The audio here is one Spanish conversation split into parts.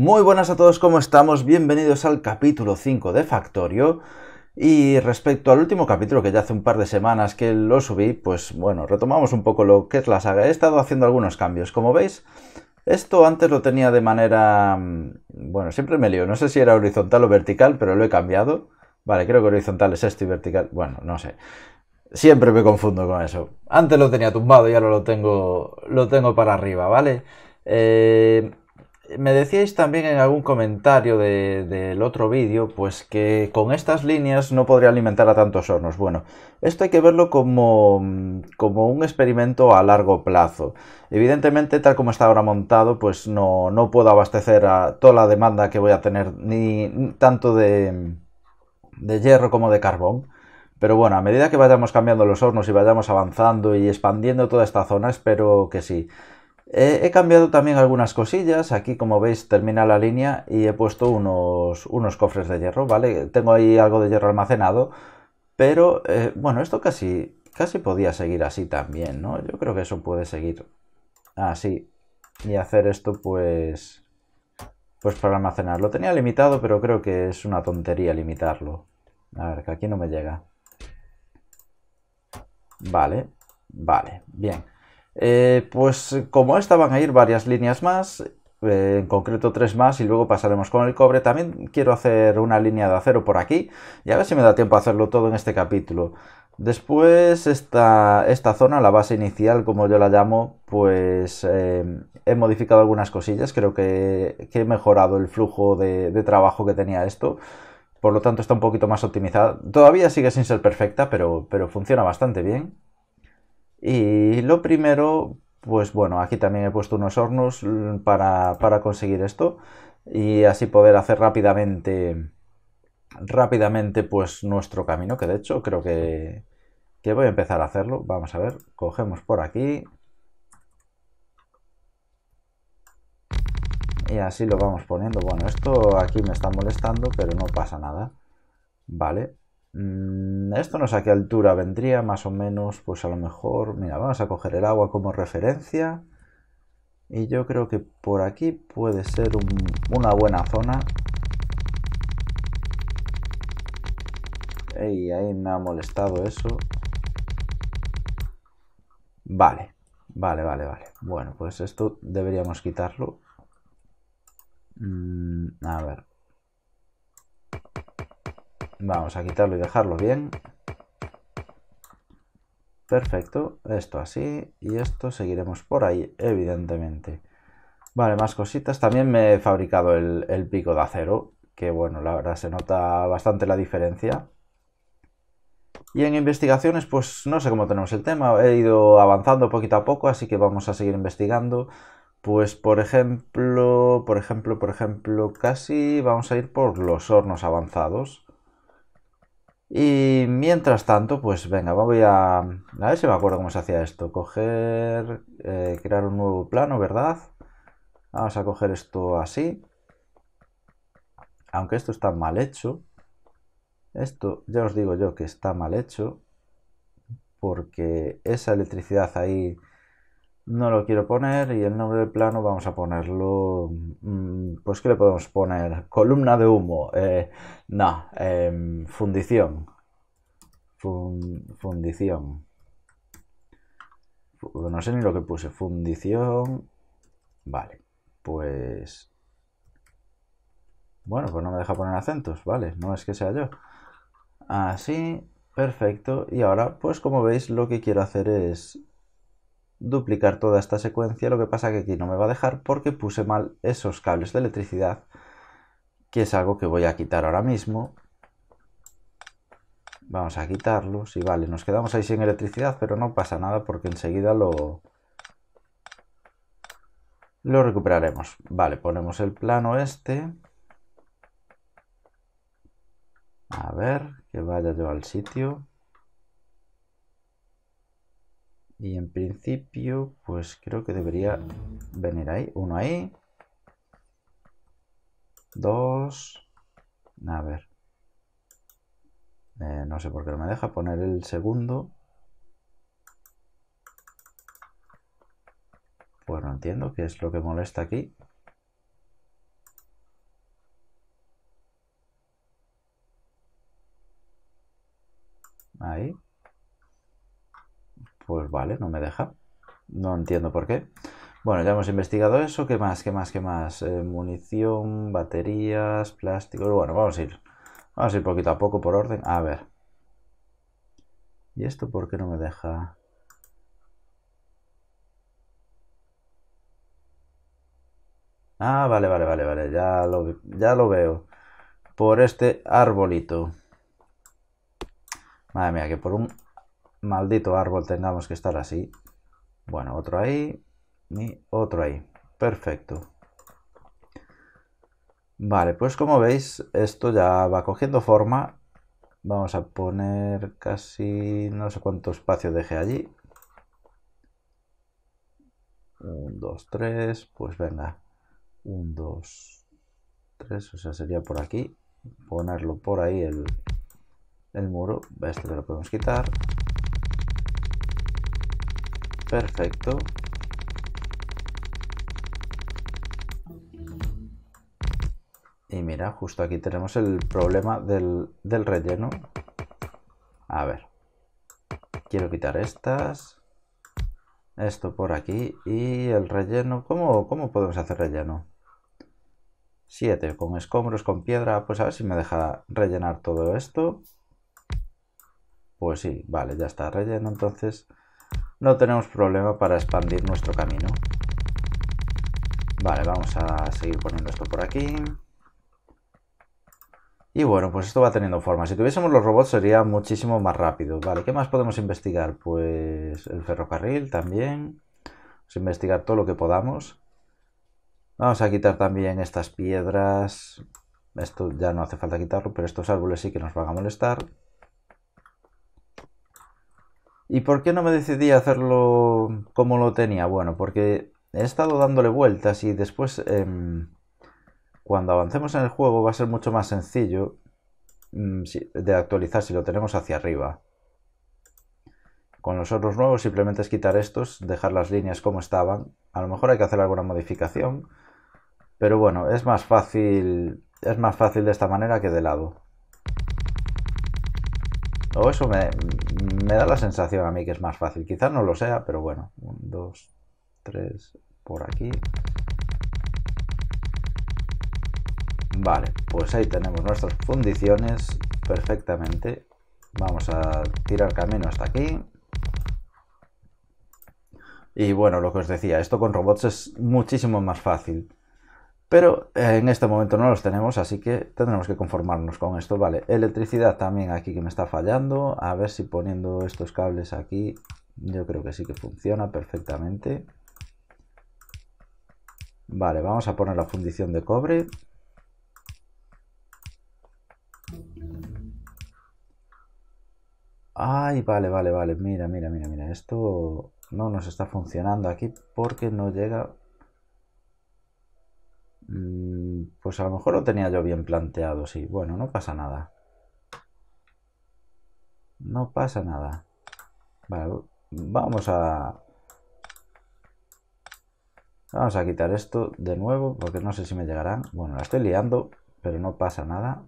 Muy buenas a todos, ¿cómo estamos? Bienvenidos al capítulo 5 de Factorio. Y respecto al último capítulo, que ya hace un par de semanas que lo subí, pues bueno, retomamos un poco lo que es la saga. He estado haciendo algunos cambios, como veis. Esto antes lo tenía de manera... Mm, bueno, siempre me lío. No sé si era horizontal o vertical, pero lo he cambiado. Vale, creo que horizontal es esto y vertical... Bueno, no sé. Siempre me confundo con eso. Antes lo tenía tumbado y ahora lo tengo, lo tengo para arriba, ¿vale? Eh, me decíais también en algún comentario del otro vídeo, pues que con estas líneas no podría alimentar a tantos hornos. Bueno, esto hay que verlo como, como un experimento a largo plazo. Evidentemente, tal como está ahora montado, pues no, no puedo abastecer a toda la demanda que voy a tener, ni tanto de, de hierro como de carbón. Pero bueno, a medida que vayamos cambiando los hornos y vayamos avanzando y expandiendo toda esta zona, espero que sí he cambiado también algunas cosillas, aquí como veis termina la línea y he puesto unos, cofres de hierro, ¿vale? Tengo ahí algo de hierro almacenado, pero eh, bueno, esto casi, casi podía seguir así también, ¿no? Yo creo que eso puede seguir así y hacer esto pues, pues para almacenarlo. Tenía limitado, pero creo que es una tontería limitarlo. A ver, que aquí no me llega. Vale, vale, bien. Eh, pues como esta van a ir varias líneas más, eh, en concreto tres más y luego pasaremos con el cobre. También quiero hacer una línea de acero por aquí y a ver si me da tiempo a hacerlo todo en este capítulo. Después esta, zona, la base inicial como yo la llamo, pues eh, he modificado algunas cosillas, creo que, he mejorado el flujo de, trabajo que tenía esto, por lo tanto está un poquito más optimizada. Todavía sigue sin ser perfecta, pero funciona bastante bien. Y lo primero, pues bueno, aquí también he puesto unos hornos para, conseguir esto y así poder hacer rápidamente rápidamente pues nuestro camino, que de hecho creo que, que voy a empezar a hacerlo. Vamos a ver, cogemos por aquí. Y así lo vamos poniendo. Bueno, esto aquí me está molestando, pero no pasa nada. Vale. Mm, esto no sé a qué altura vendría, más o menos, pues a lo mejor, mira, vamos a coger el agua como referencia. Y yo creo que por aquí puede ser una buena zona. ¡Ey! ahí me ha molestado eso. Vale, vale, vale, vale. Bueno, pues esto deberíamos quitarlo. Mm, a ver, Vamos a quitarlo y dejarlo bien. Perfecto, esto así y esto seguiremos por ahí, evidentemente. Vale, más cositas. También me he fabricado el, el pico de acero, que bueno, la verdad se nota bastante la diferencia. Y en investigaciones, pues no sé cómo tenemos el tema, he ido avanzando poquito a poco, así que vamos a seguir investigando. Pues por ejemplo, por ejemplo, por ejemplo, casi vamos a ir por los hornos avanzados. Y mientras tanto, pues venga, voy a... A ver si me acuerdo cómo se hacía esto. Coger, eh, crear un nuevo plano, ¿verdad? Vamos a coger esto así. Aunque esto está mal hecho. Esto ya os digo yo que está mal hecho. Porque esa electricidad ahí no lo quiero poner y el nombre del plano vamos a ponerlo, mm, pues que le podemos poner columna de humo, eh, no, em, fundición, fundición, no sé ni lo que puse, fundición, vale, pues, bueno, pues no me deja poner acentos, vale, no es que sea yo, así, perfecto, y ahora, pues como veis, lo que quiero hacer es duplicar toda esta secuencia, lo que pasa que aquí no me va a dejar porque puse mal esos cables de electricidad, que es algo que voy a quitar ahora mismo. Vamos a quitarlos y vale, nos quedamos ahí sin electricidad, pero no pasa nada porque enseguida lo, lo recuperaremos. Vale, ponemos el plano este. A ver, que vaya yo al sitio. Y en principio, pues creo que debería venir ahí. Uno ahí. Dos. A ver. Eh, no sé por qué no me deja poner el segundo. Pues no entiendo qué es lo que molesta aquí. Ahí pues vale, no me deja. No entiendo por qué. Bueno, ya hemos investigado eso. ¿Qué más? ¿Qué más? ¿Qué más? Eh, munición, baterías, plástico... Bueno, vamos a ir. Vamos a ir poquito a poco por orden. A ver. ¿Y esto por qué no me deja? Ah, vale, vale, vale, vale. Ya lo, ya lo veo. Por este arbolito. Madre mía, que por un maldito árbol tengamos que estar así. Bueno, otro ahí y otro ahí. Perfecto. Vale, pues como veis, esto ya va cogiendo forma. Vamos a poner casi no sé cuánto espacio deje allí. Un, dos, tres. pues venga. un, dos, tres. o sea, sería por aquí. Ponerlo por ahí el, el muro. Este lo podemos quitar. Perfecto. Y mira, justo aquí tenemos el problema del, relleno. A ver. Quiero quitar estas. Esto por aquí. Y el relleno. ¿Cómo, cómo podemos hacer relleno? 7. Con escombros, con piedra. Pues a ver si me deja rellenar todo esto. Pues sí, vale, ya está relleno. Entonces no tenemos problema para expandir nuestro camino. Vale, vamos a seguir poniendo esto por aquí. Y bueno, pues esto va teniendo forma. Si tuviésemos los robots sería muchísimo más rápido. Vale, ¿qué más podemos investigar? Pues el ferrocarril también. Vamos a investigar todo lo que podamos. Vamos a quitar también estas piedras. Esto ya no hace falta quitarlo, pero estos árboles sí que nos van a molestar. ¿Y por qué no me decidí a hacerlo como lo tenía? Bueno, porque he estado dándole vueltas y después em, cuando avancemos en el juego va a ser mucho más sencillo mm, de actualizar si lo tenemos hacia arriba. Con los otros nuevos simplemente es quitar estos, dejar las líneas como estaban. A lo mejor hay que hacer alguna modificación, pero bueno, es más fácil, es más fácil de esta manera que de lado. O eso me, me da la sensación a mí que es más fácil. Quizás no lo sea, pero bueno. Un, dos, tres, por aquí. Vale, pues ahí tenemos nuestras fundiciones perfectamente. Vamos a tirar camino hasta aquí. Y bueno, lo que os decía, esto con robots es muchísimo más fácil. Pero eh, en este momento no los tenemos, así que tendremos que conformarnos con esto. Vale, electricidad también aquí que me está fallando. A ver si poniendo estos cables aquí, yo creo que sí que funciona perfectamente. Vale, vamos a poner la fundición de cobre. Ay, vale, vale, vale. Mira, mira, mira, mira. Esto no nos está funcionando aquí porque no llega Mm, pues a lo mejor lo tenía yo bien planteado, sí. Bueno, no pasa nada. No pasa nada. Vale, vamos a... Vamos a quitar esto de nuevo, porque no sé si me llegarán. Bueno, la estoy liando, pero no pasa nada.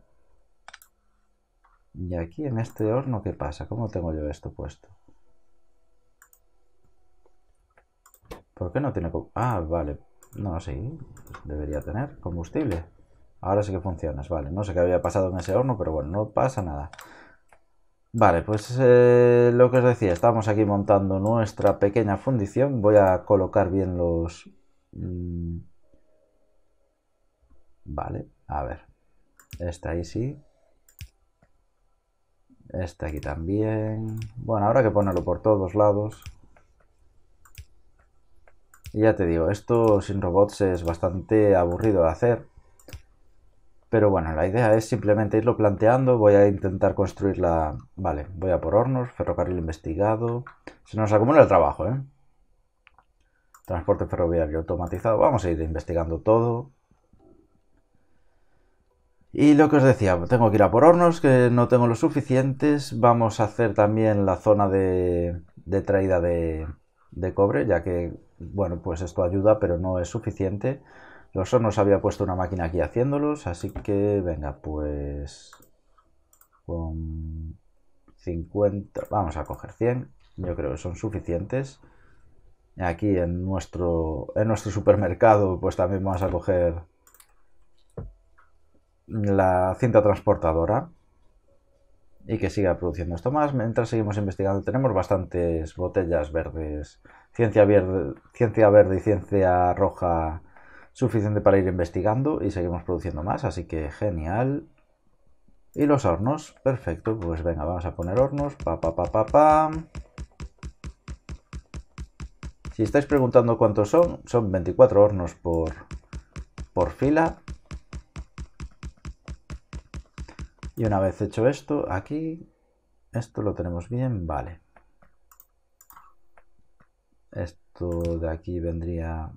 Y aquí en este horno, ¿qué pasa? ¿Cómo tengo yo esto puesto? ¿Por qué no tiene... Ah, vale, no, sí, pues debería tener combustible. Ahora sí que funciona, vale. No sé qué había pasado en ese horno, pero bueno, no pasa nada. Vale, pues eh, lo que os decía, estamos aquí montando nuestra pequeña fundición. Voy a colocar bien los... Mm, vale, a ver. Esta ahí sí. Esta aquí también. Bueno, ahora que ponerlo por todos lados. Y ya te digo, esto sin robots es bastante aburrido de hacer. Pero bueno, la idea es simplemente irlo planteando. Voy a intentar construir la... Vale, voy a por hornos, ferrocarril investigado. Se nos acumula el trabajo, ¿eh? Transporte ferroviario automatizado. Vamos a ir investigando todo. Y lo que os decía, tengo que ir a por hornos, que no tengo los suficientes. Vamos a hacer también la zona de, traída de cobre, ya que bueno, pues esto ayuda, pero no es suficiente. Los hornos había puesto una máquina aquí haciéndolos, así que venga, pues con 50, vamos a coger 100, yo creo que son suficientes. Aquí en nuestro, en nuestro supermercado pues también vamos a coger la cinta transportadora y que siga produciendo esto más. Mientras seguimos investigando, tenemos bastantes botellas verdes, ciencia verde, ciencia verde y ciencia roja suficiente para ir investigando y seguimos produciendo más, así que genial. Y los hornos, perfecto, pues venga, vamos a poner hornos, pa pa pa pa Si estáis preguntando cuántos son, son 24 hornos por, por fila, Y una vez hecho esto, aquí, esto lo tenemos bien, vale. Esto de aquí vendría...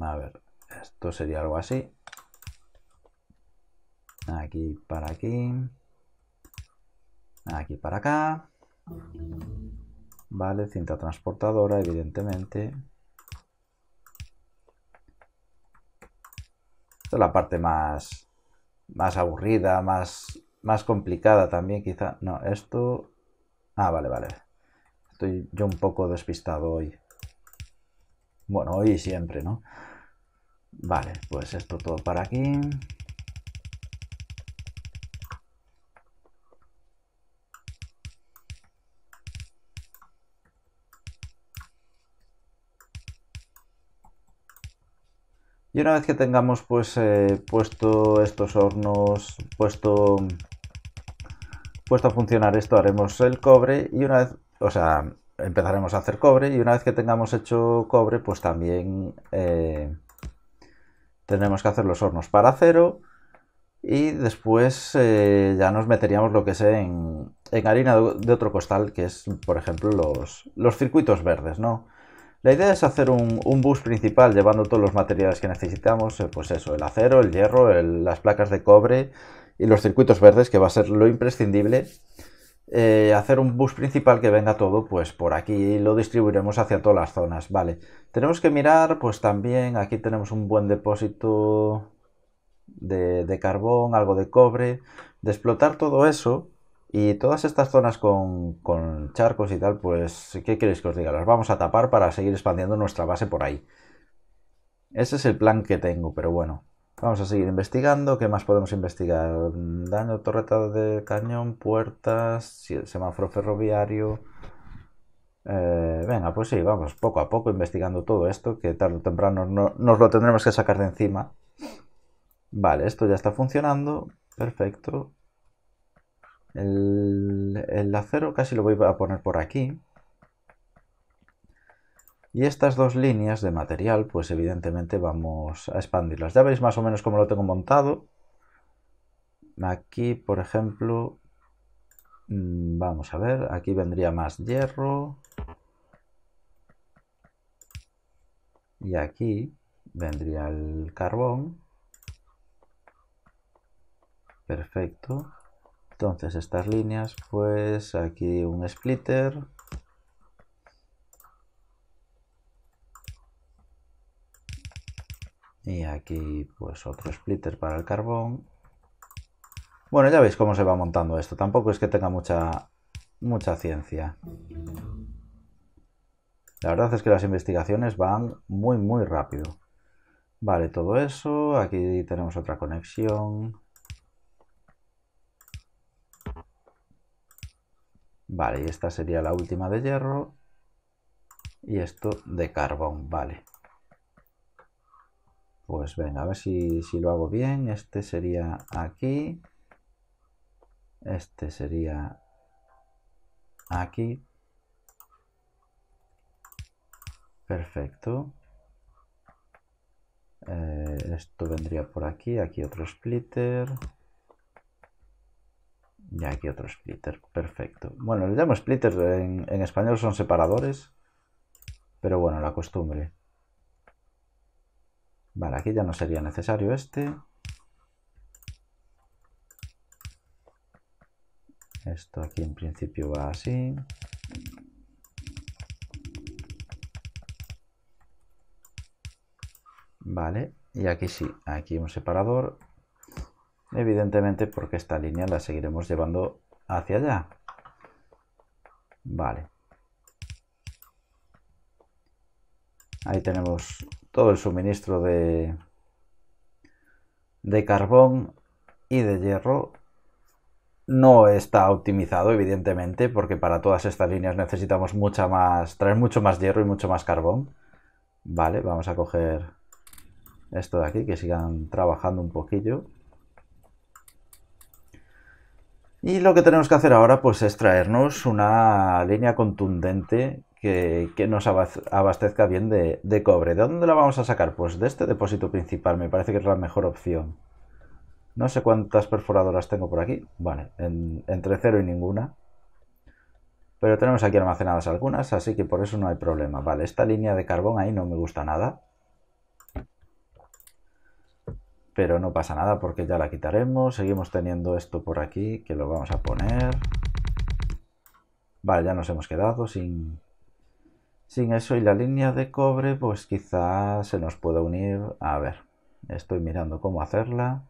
A ver, esto sería algo así. Aquí para aquí. Aquí para acá. Vale, cinta transportadora, evidentemente. Esta es la parte más más aburrida, más, más complicada también quizá. No, esto... Ah, vale, vale. Estoy yo un poco despistado hoy. Bueno, hoy y siempre, ¿no? Vale, pues esto todo para aquí. Y una vez que tengamos pues eh, puesto estos hornos, puesto, puesto a funcionar esto, haremos el cobre y una vez, o sea, empezaremos a hacer cobre y una vez que tengamos hecho cobre pues también eh, tendremos que hacer los hornos para acero y después eh, ya nos meteríamos lo que sé en, en harina de otro costal que es por ejemplo los, los circuitos verdes, ¿no? La idea es hacer un, bus principal llevando todos los materiales que necesitamos, eh, pues eso, el acero, el hierro, las placas de cobre y los circuitos verdes, que va a ser lo imprescindible. Eh, hacer un bus principal que venga todo, pues por aquí lo distribuiremos hacia todas las zonas, vale. Tenemos que mirar, pues también aquí tenemos un buen depósito de, de carbón, algo de cobre, de explotar todo eso y todas estas zonas con, charcos y tal, pues, ¿qué queréis que os diga? Las vamos a tapar para seguir expandiendo nuestra base por ahí. Ese es el plan que tengo, pero bueno. Vamos a seguir investigando. ¿Qué más podemos investigar? Daño, torreta de cañón, puertas, semáforo ferroviario. Eh, venga, pues sí, vamos poco a poco investigando todo esto, que tarde o temprano nos lo tendremos que sacar de encima. Vale, esto ya está funcionando. Perfecto. El, acero casi lo voy a poner por aquí. Y estas dos líneas de material, pues evidentemente vamos a expandirlas. Ya veis más o menos cómo lo tengo montado. Aquí, por ejemplo, mm, vamos a ver, aquí vendría más hierro. Y aquí vendría el carbón. Perfecto. Entonces estas líneas, pues aquí un splitter. Y aquí pues otro splitter para el carbón. Bueno, ya veis cómo se va montando esto. Tampoco es que tenga mucha, mucha ciencia. La verdad es que las investigaciones van muy, muy rápido. Vale, todo eso. Aquí tenemos otra conexión. Vale, y esta sería la última de hierro. Y esto de carbón, vale. Pues venga, a ver si, lo hago bien. Este sería aquí. Este sería aquí. Perfecto. Eh, esto vendría por aquí. Aquí otro splitter. Y aquí otro splitter, perfecto. Bueno, le llamo splitter, en, en español son separadores, pero bueno, la costumbre. Vale, aquí ya no sería necesario este. Esto aquí en principio va así. Vale, y aquí sí, aquí un separador Evidentemente porque esta línea la seguiremos llevando hacia allá. Vale. Ahí tenemos todo el suministro de, de carbón y de hierro. No está optimizado, evidentemente, porque para todas estas líneas necesitamos mucha más, traer mucho más hierro y mucho más carbón. Vale, vamos a coger esto de aquí, que sigan trabajando un poquillo. Y lo que tenemos que hacer ahora pues, es traernos una línea contundente que, nos abastezca bien de, cobre. ¿De dónde la vamos a sacar? Pues de este depósito principal, me parece que es la mejor opción. No sé cuántas perforadoras tengo por aquí. Vale, entre cero y ninguna. Pero tenemos aquí almacenadas algunas, así que por eso no hay problema. Vale, esta línea de carbón ahí no me gusta nada pero no pasa nada porque ya la quitaremos. Seguimos teniendo esto por aquí que lo vamos a poner. Vale, ya nos hemos quedado sin, sin eso. Y la línea de cobre, pues quizás se nos pueda unir. A ver, estoy mirando cómo hacerla.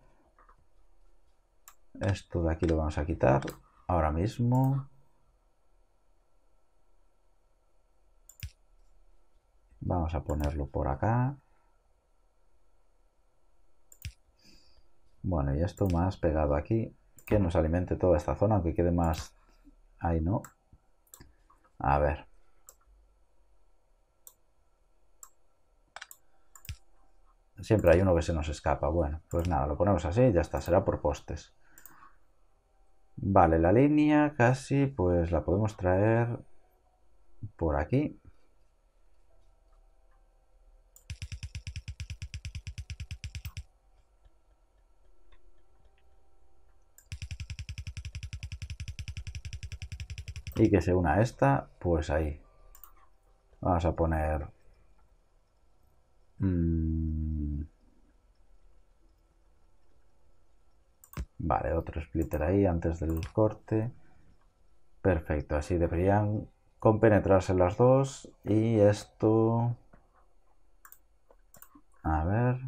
Esto de aquí lo vamos a quitar ahora mismo. Vamos a ponerlo por acá. Bueno, y esto más pegado aquí, que nos alimente toda esta zona, aunque quede más... Ahí no. A ver. Siempre hay uno que se nos escapa. Bueno, pues nada, lo ponemos así y ya está, será por postes. Vale, la línea casi pues la podemos traer por aquí. y que se una esta, pues ahí. Vamos a poner... Mm, vale, otro splitter ahí antes del corte. Perfecto, así deberían compenetrarse las dos. Y esto... A ver...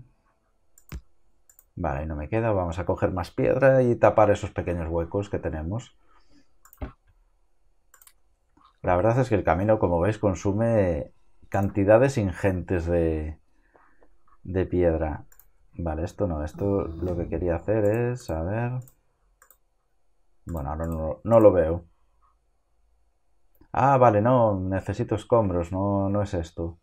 Vale, no me queda. Vamos a coger más piedra y tapar esos pequeños huecos que tenemos. La verdad es que el camino, como veis, consume cantidades ingentes de, piedra. Vale, esto no, esto lo que quería hacer es, a ver... Bueno, ahora no, lo veo. Ah, vale, no, necesito escombros, no, no es esto.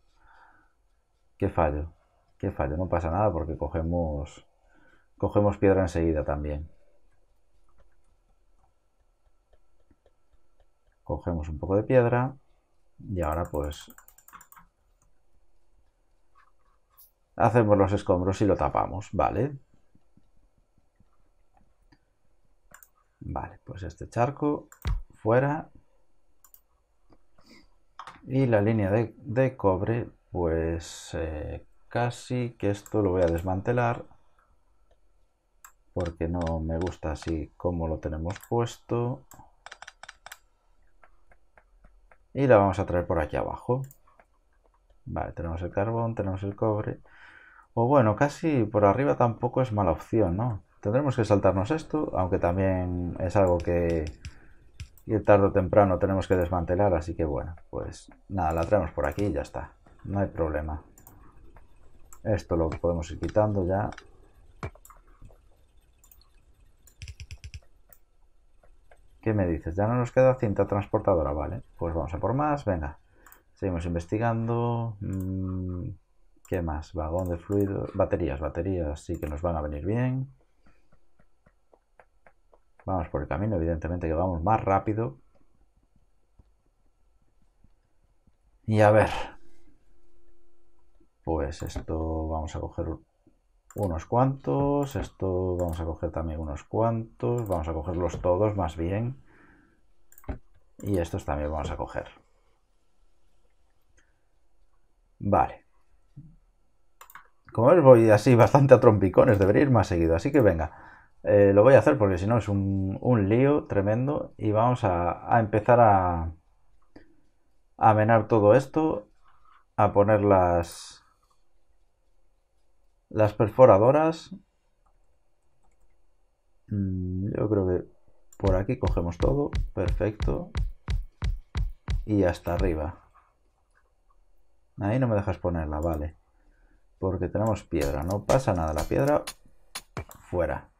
Qué fallo, qué fallo, no pasa nada porque cogemos, cogemos piedra enseguida también. cogemos un poco de piedra y ahora pues hacemos los escombros y lo tapamos, ¿vale? Vale, pues este charco fuera y la línea de, cobre pues eh, casi que esto lo voy a desmantelar porque no me gusta así como lo tenemos puesto y la vamos a traer por aquí abajo. Vale, tenemos el carbón, tenemos el cobre. O bueno, casi por arriba tampoco es mala opción, ¿no? Tendremos que saltarnos esto, aunque también es algo que tarde o temprano tenemos que desmantelar, así que bueno, pues nada, la traemos por aquí y ya está. No hay problema. Esto lo podemos ir quitando ya ¿Qué me dices? Ya no nos queda cinta transportadora, vale. Pues vamos a por más, venga. Seguimos investigando. Mm, ¿Qué más? Vagón de fluido. Baterías, baterías sí que nos van a venir bien. Vamos por el camino, evidentemente que vamos más rápido. Y a ver. Pues esto vamos a coger unos cuantos, esto vamos a coger también unos cuantos, vamos a cogerlos todos más bien, y estos también vamos a coger. Vale. Como veis voy así bastante a trompicones, debería ir más seguido, así que venga, eh, lo voy a hacer porque si no es un, lío tremendo, y vamos a, empezar a, amenar todo esto, a poner las las perforadoras. Mm, yo creo que por aquí cogemos todo. Perfecto. Y hasta arriba. Ahí no me dejas ponerla, vale. Porque tenemos piedra. No pasa nada. La piedra fuera.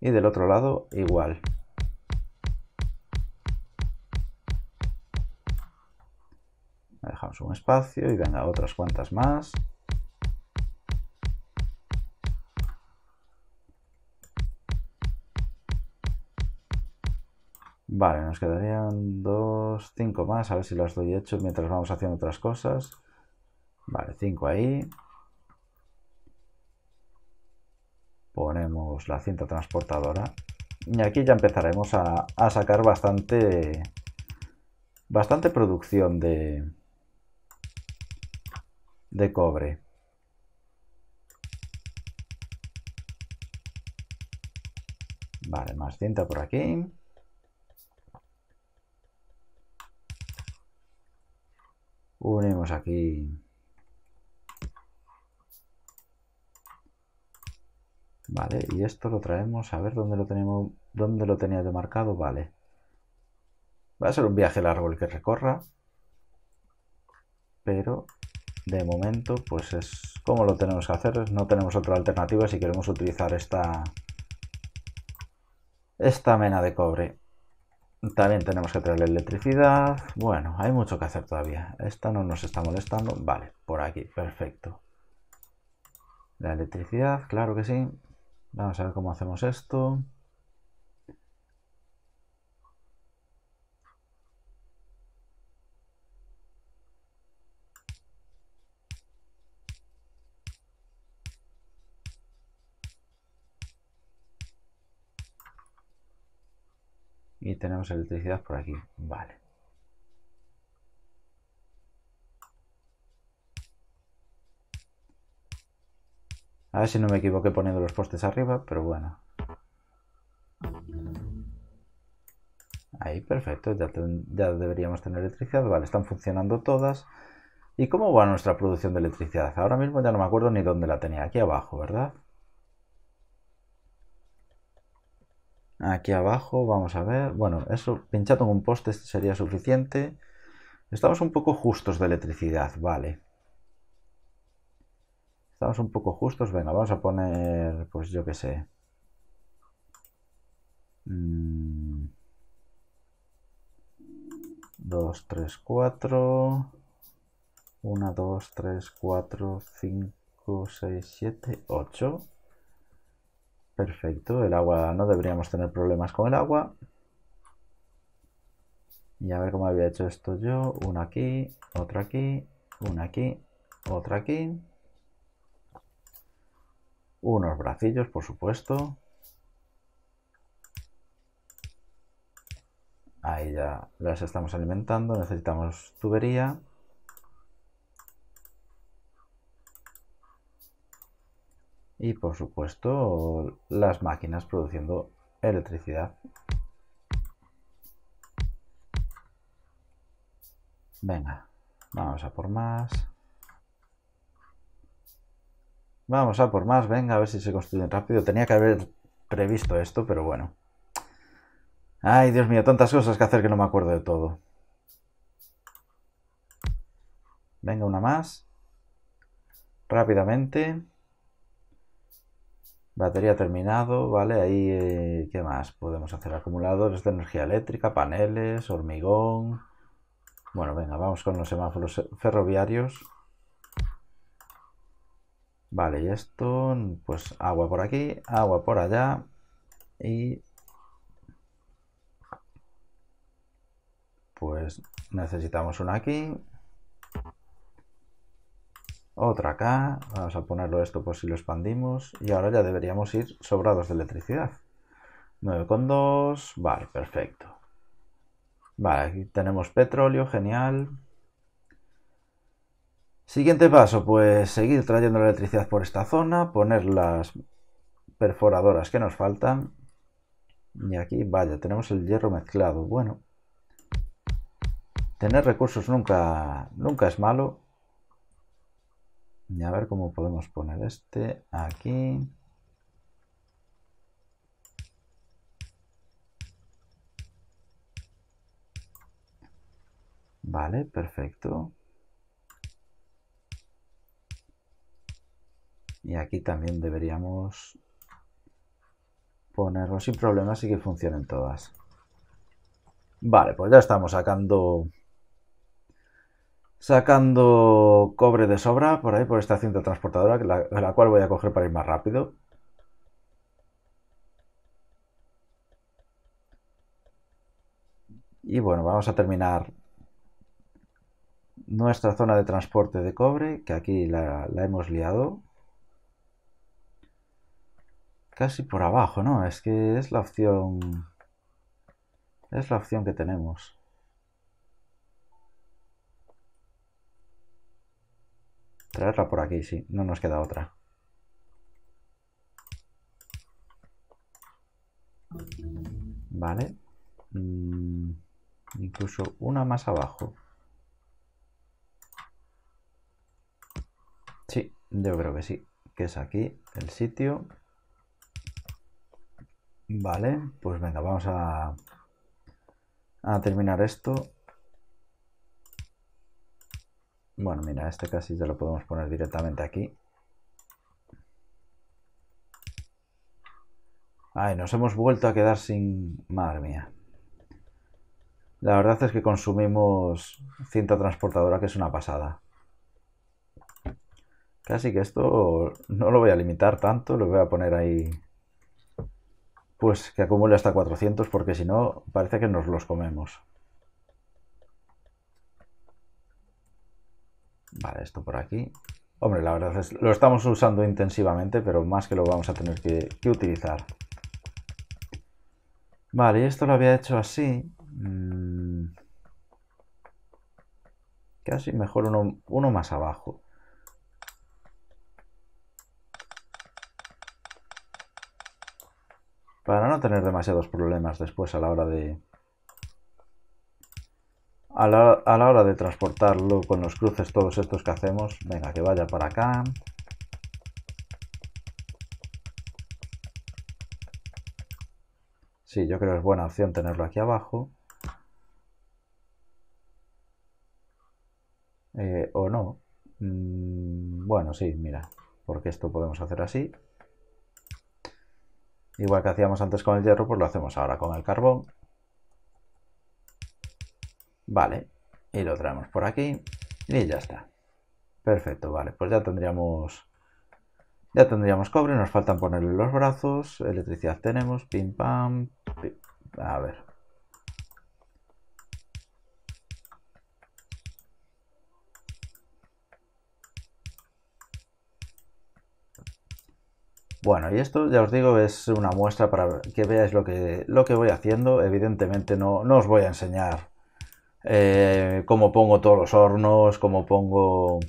Y del otro lado igual. Dejamos un espacio y venga otras cuantas más. Vale, nos quedarían dos, cinco más, a ver si las doy hecho mientras vamos haciendo otras cosas. Vale, cinco ahí. Ponemos la cinta transportadora. Y aquí ya empezaremos a, a sacar bastante, bastante producción de, de cobre. Vale, más cinta por aquí. Unimos aquí. Vale, y esto lo traemos, a ver dónde lo tenemos, dónde lo tenía de marcado, vale. Va a ser un viaje largo el que recorra, pero de momento pues es como lo tenemos que hacer no tenemos otra alternativa si queremos utilizar esta esta mena de cobre también tenemos que traer la electricidad bueno hay mucho que hacer todavía esta no nos está molestando vale por aquí perfecto la electricidad claro que sí vamos a ver cómo hacemos esto Y tenemos electricidad por aquí. Vale. A ver si no me equivoqué poniendo los postes arriba, pero bueno. Ahí, perfecto. Ya, ya deberíamos tener electricidad. Vale, están funcionando todas. ¿Y cómo va nuestra producción de electricidad? Ahora mismo ya no me acuerdo ni dónde la tenía. Aquí abajo, ¿verdad? aquí abajo, vamos a ver, bueno, eso pinchado con un poste sería suficiente. Estamos un poco justos de electricidad, vale. Estamos un poco justos, venga, vamos a poner, pues yo qué sé. 2, 3, 4, 1, 2, 3, 4, 5, 6, 7, 8. Perfecto, el agua, no deberíamos tener problemas con el agua. Y a ver cómo había hecho esto yo. Una aquí, otra aquí, una aquí, otra aquí. Unos bracillos, por supuesto. Ahí ya las estamos alimentando. Necesitamos tubería. y por supuesto las máquinas produciendo electricidad. Venga, vamos a por más. Vamos a por más, venga, a ver si se construyen rápido. Tenía que haber previsto esto, pero bueno. Ay, Dios mío, tantas cosas que hacer que no me acuerdo de todo. Venga, una más. Rápidamente. Batería terminado, ¿vale? Ahí, eh, ¿qué más? Podemos hacer acumuladores de energía eléctrica, paneles, hormigón. Bueno, venga, vamos con los semáforos ferroviarios. Vale, y esto, pues agua por aquí, agua por allá. Y... Pues necesitamos una aquí. Otra acá. Vamos a ponerlo esto por si lo expandimos. Y ahora ya deberíamos ir sobrados de electricidad. 9,2. Vale, perfecto. Vale, aquí tenemos petróleo, genial. Siguiente paso, pues seguir trayendo la electricidad por esta zona, poner las perforadoras que nos faltan. Y aquí, vaya, tenemos el hierro mezclado. Bueno, tener recursos nunca, nunca es malo. Y a ver cómo podemos poner este aquí. Vale, perfecto. Y aquí también deberíamos ponerlo sin problemas y que funcionen todas. Vale, pues ya estamos sacando sacando cobre de sobra por ahí, por esta cinta transportadora, la, la cual voy a coger para ir más rápido. Y bueno, vamos a terminar nuestra zona de transporte de cobre, que aquí la, la hemos liado. Casi por abajo, ¿no? Es que es la opción... Es la opción que tenemos. Traerla por aquí, sí. No nos queda otra. Vale. Mm, incluso una más abajo. Sí, yo creo que sí. Que es aquí el sitio. Vale, pues venga, vamos a, a terminar esto. Bueno, mira, este casi ya lo podemos poner directamente aquí. Ay, nos hemos vuelto a quedar sin... Madre mía. La verdad es que consumimos cinta transportadora, que es una pasada. Casi que esto no lo voy a limitar tanto, lo voy a poner ahí... Pues que acumule hasta 400, porque si no, parece que nos los comemos. Vale, esto por aquí. Hombre, la verdad es lo estamos usando intensivamente, pero más que lo vamos a tener que, utilizar. Vale, y esto lo había hecho así. Mm. Casi mejor uno más abajo. Para no tener demasiados problemas después a la hora de, a la, hora de transportarlo con los cruces todos estos que hacemos, venga, que vaya para acá, Sí, yo creo que es buena opción tenerlo aquí abajo. Eh, o no. Mm, bueno, sí, mira. Porque esto podemos hacer así. Igual que hacíamos antes con el hierro, pues lo hacemos ahora con el carbón. Vale, y lo traemos por aquí y ya está. Perfecto, vale, pues ya tendríamos ya tendríamos cobre, nos faltan ponerle los brazos, electricidad tenemos, pim pam, a ver. Bueno, y esto ya os digo es una muestra para que veáis lo que, lo que voy haciendo. Evidentemente no os voy a enseñar eh, cómo pongo todos los hornos, cómo pongo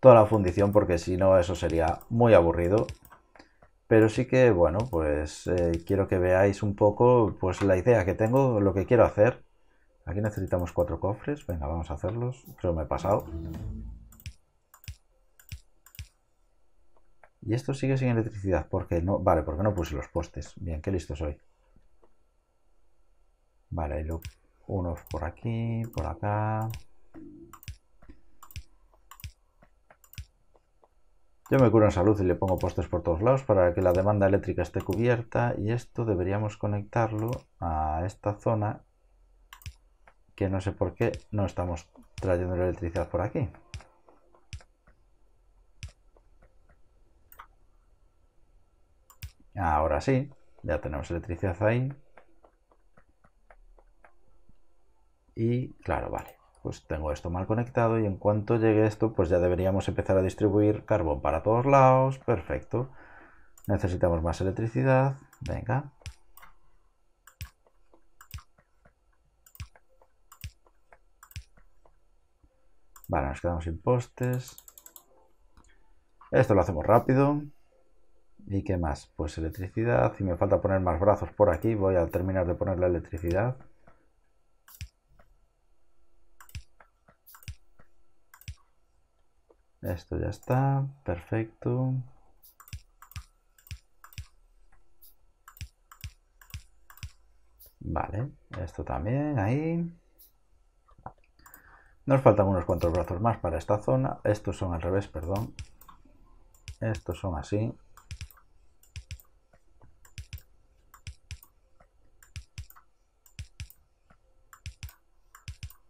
toda la fundición, porque si no eso sería muy aburrido. Pero sí que, bueno, pues eh, quiero que veáis un poco pues la idea que tengo, lo que quiero hacer. Aquí necesitamos cuatro cofres, venga, vamos a hacerlos, creo me he pasado. Y esto sigue sin electricidad, porque no, vale, porque no puse los postes. Bien, qué listo soy. Vale, hay unos por aquí, por acá. Yo me curo en salud y le pongo postes por todos lados para que la demanda eléctrica esté cubierta. Y esto deberíamos conectarlo a esta zona que no sé por qué no estamos trayendo la electricidad por aquí. Ahora sí, ya tenemos electricidad ahí. Y claro, vale, pues tengo esto mal conectado y en cuanto llegue esto, pues ya deberíamos empezar a distribuir carbón para todos lados. Perfecto. Necesitamos más electricidad. Venga. Vale, nos quedamos sin postes. Esto lo hacemos rápido. ¿Y qué más? Pues electricidad. y me falta poner más brazos por aquí, voy a terminar de poner la electricidad. Esto ya está, perfecto. Vale, esto también, ahí. Nos faltan unos cuantos brazos más para esta zona. Estos son al revés, perdón. Estos son así.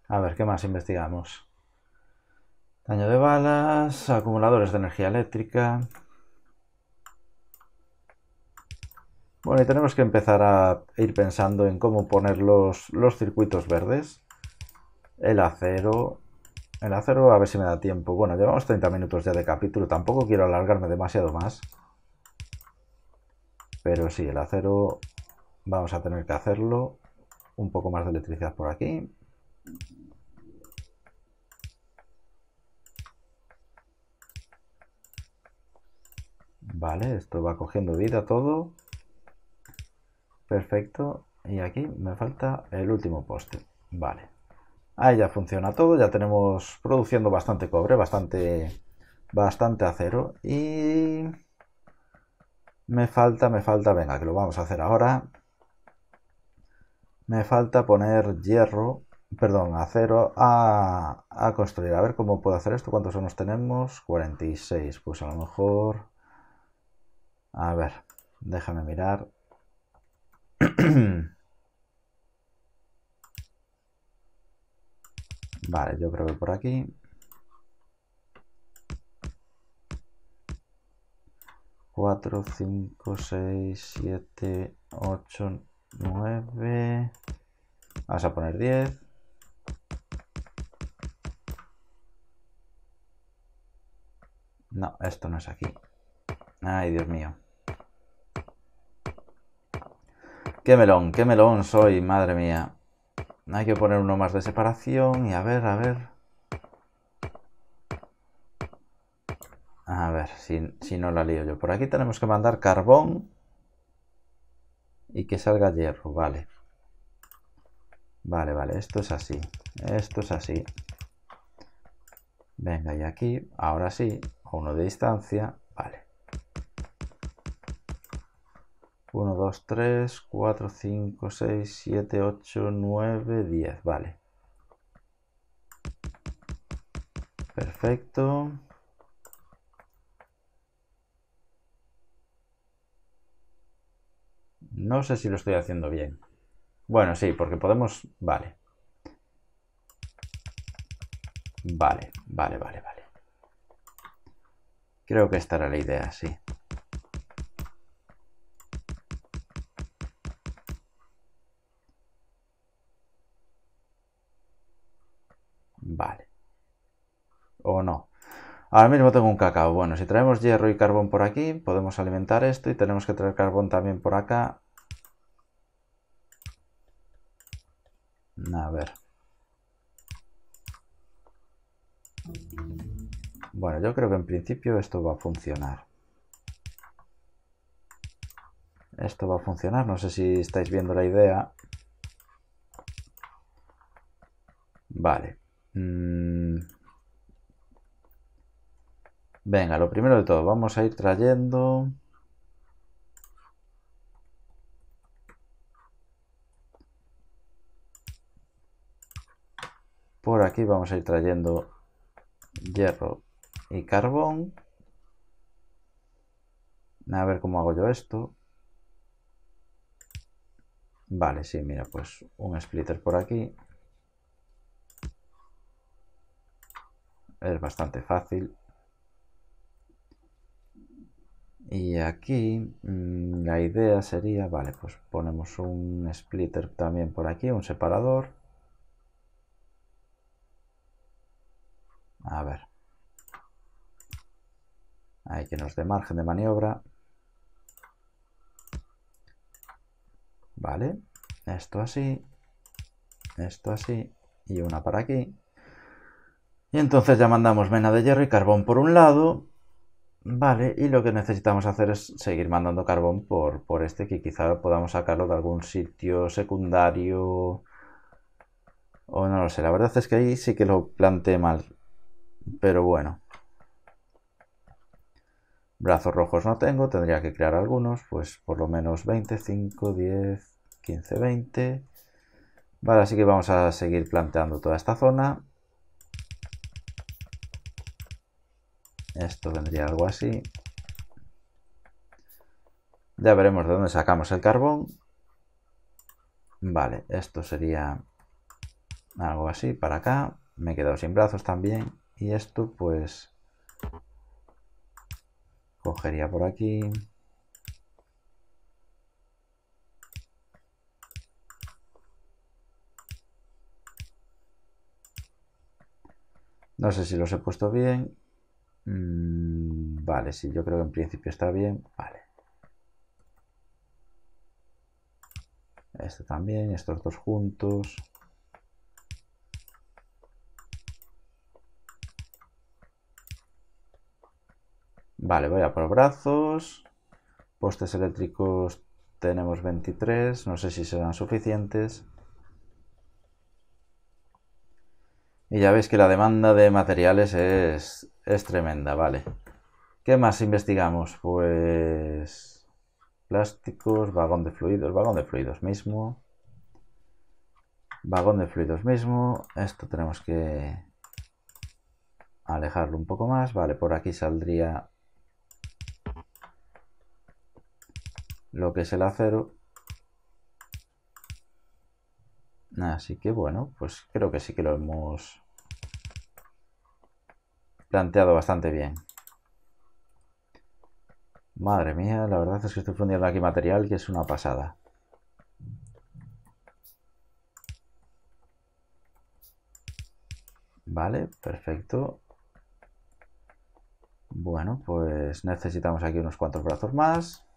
A ver, ¿qué más investigamos? Daño de balas, acumuladores de energía eléctrica. Bueno, y tenemos que empezar a ir pensando en cómo poner los, los circuitos verdes. El acero. El acero, a ver si me da tiempo. Bueno, llevamos 30 minutos ya de capítulo. Tampoco quiero alargarme demasiado más. Pero sí, el acero vamos a tener que hacerlo. Un poco más de electricidad por aquí. Vale, esto va cogiendo vida todo. Perfecto. Y aquí me falta el último poste. Vale. Ahí ya funciona todo, ya tenemos produciendo bastante cobre, bastante, bastante acero. Y me falta, me falta, venga, que lo vamos a hacer ahora. Me falta poner hierro, perdón, acero a, a construir. A ver cómo puedo hacer esto, cuántos años tenemos, 46, pues a lo mejor a ver, déjame mirar. Vale, yo creo que por aquí. 4, 5, 6, 7, 8, 9. Vamos a poner 10. No, esto no es aquí. Ay, Dios mío. Qué melón, qué melón soy, madre mía. Hay que poner uno más de separación y a ver, a ver. A ver, si, no la lío yo. Por aquí tenemos que mandar carbón y que salga hierro, vale. Vale, vale, esto es así, esto es así. Venga, y aquí, ahora sí, uno de distancia, vale. 1, 2, 3, 4, 5, 6, 7, 8, 9, 10. Vale. Perfecto. No sé si lo estoy haciendo bien. Bueno, sí, porque podemos... Vale. Vale, vale, vale, vale. Creo que esta era la idea, sí. Vale. O no. Ahora mismo tengo un cacao. Bueno, si traemos hierro y carbón por aquí, podemos alimentar esto y tenemos que traer carbón también por acá. A ver. Bueno, yo creo que en principio esto va a funcionar. Esto va a funcionar, no sé si estáis viendo la idea. Vale. Mm. Venga, lo primero de todo, vamos a ir trayendo... Por aquí vamos a ir trayendo hierro y carbón. A ver cómo hago yo esto. Vale, sí, mira, pues un splitter por aquí. es bastante fácil. Y aquí mm, la idea sería, vale, pues ponemos un splitter también por aquí, un separador. A ver. Hay que nos dé margen de maniobra. Vale. Esto así. Esto así. Y una para aquí. Y entonces ya mandamos mena de hierro y carbón por un lado. Vale, y lo que necesitamos hacer es seguir mandando carbón por, por este, que quizá podamos sacarlo de algún sitio secundario. O no lo sé, la verdad es que ahí sí que lo planteé mal. Pero bueno. Brazos rojos no tengo, tendría que crear algunos, pues por lo menos 20, 5, 10, 15, 20. Vale, así que vamos a seguir planteando toda esta zona. Esto vendría algo así. Ya veremos de dónde sacamos el carbón. Vale, esto sería algo así para acá. Me he quedado sin brazos también. Y esto pues cogería por aquí. No sé si los he puesto bien. Mm, vale, si yo creo que en principio está bien. Vale. Este también, estos dos juntos. Vale, voy a por brazos. Postes eléctricos tenemos 23. No sé si serán suficientes. Y ya veis que la demanda de materiales es, tremenda, vale. ¿Qué más investigamos? Pues plásticos, vagón de fluidos, vagón de fluidos mismo. Vagón de fluidos mismo. Esto tenemos que alejarlo un poco más. Vale, por aquí saldría lo que es el acero. Así que bueno, pues creo que sí que lo hemos planteado bastante bien. Madre mía, la verdad es que estoy fundiendo aquí material que es una pasada. Vale, perfecto. Bueno, pues necesitamos aquí unos cuantos brazos más.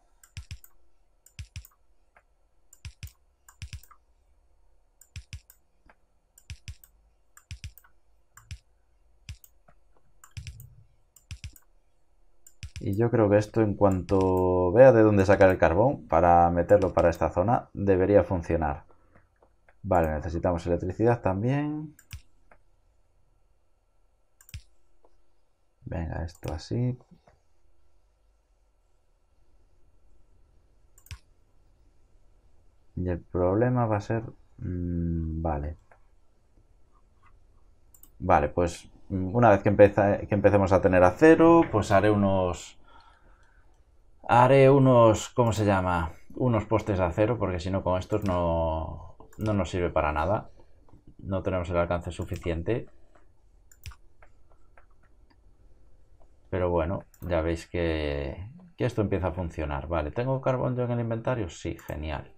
Y yo creo que esto en cuanto vea de dónde sacar el carbón para meterlo para esta zona, debería funcionar. Vale, necesitamos electricidad también. Venga, esto así. Y el problema va a ser... Mm, vale. Vale, pues mm, una vez que, que empecemos a tener acero, pues haré unos Haré unos, ¿cómo se llama? Unos postes de acero, porque si no con estos no, nos sirve para nada. No tenemos el alcance suficiente. Pero bueno, ya veis que, esto empieza a funcionar. Vale, ¿tengo carbón yo en el inventario? Sí, genial.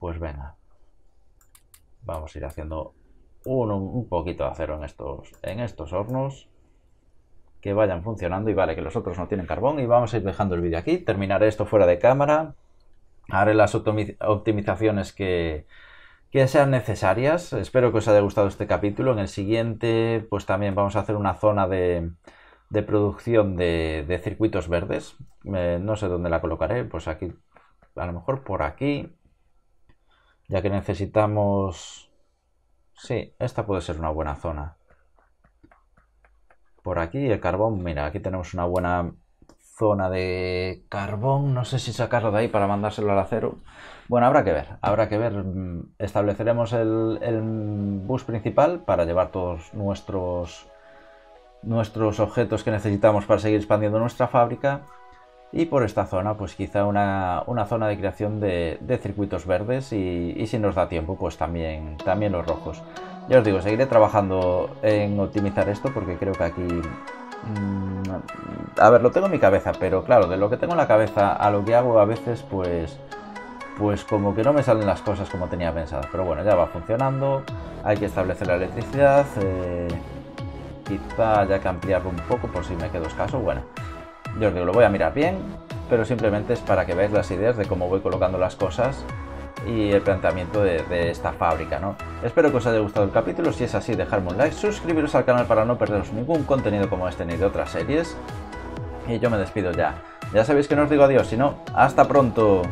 Pues venga. Vamos a ir haciendo un, poquito de acero en estos, en estos hornos que vayan funcionando y vale, que los otros no tienen carbón y vamos a ir dejando el vídeo aquí, terminaré esto fuera de cámara, haré las optimizaciones que, sean necesarias, espero que os haya gustado este capítulo, en el siguiente pues también vamos a hacer una zona de, producción de, circuitos verdes, eh, no sé dónde la colocaré, pues aquí, a lo mejor por aquí, ya que necesitamos... Sí, esta puede ser una buena zona. Por aquí el carbón, mira, aquí tenemos una buena zona de carbón. No sé si sacarlo de ahí para mandárselo al acero. Bueno, habrá que ver, habrá que ver. Mm, estableceremos el, bus principal para llevar todos nuestros, nuestros objetos que necesitamos para seguir expandiendo nuestra fábrica. Y por esta zona, pues quizá una, zona de creación de, circuitos verdes y, si nos da tiempo, pues también, también los rojos. Ya os digo, seguiré trabajando en optimizar esto porque creo que aquí... Mm, a ver, lo tengo en mi cabeza, pero claro, de lo que tengo en la cabeza a lo que hago a veces, pues... Pues como que no me salen las cosas como tenía pensadas. Pero bueno, ya va funcionando. Hay que establecer la electricidad. Eh, quizá haya que ampliarlo un poco por si me quedo escaso. Bueno, yo os digo, lo voy a mirar bien. Pero simplemente es para que veáis las ideas de cómo voy colocando las cosas y el planteamiento de, esta fábrica, ¿no? Espero que os haya gustado el capítulo, si es así dejadme un like, suscribiros al canal para no perderos ningún contenido como este ni de otras series y yo me despido ya. Ya sabéis que no os digo adiós, sino hasta pronto.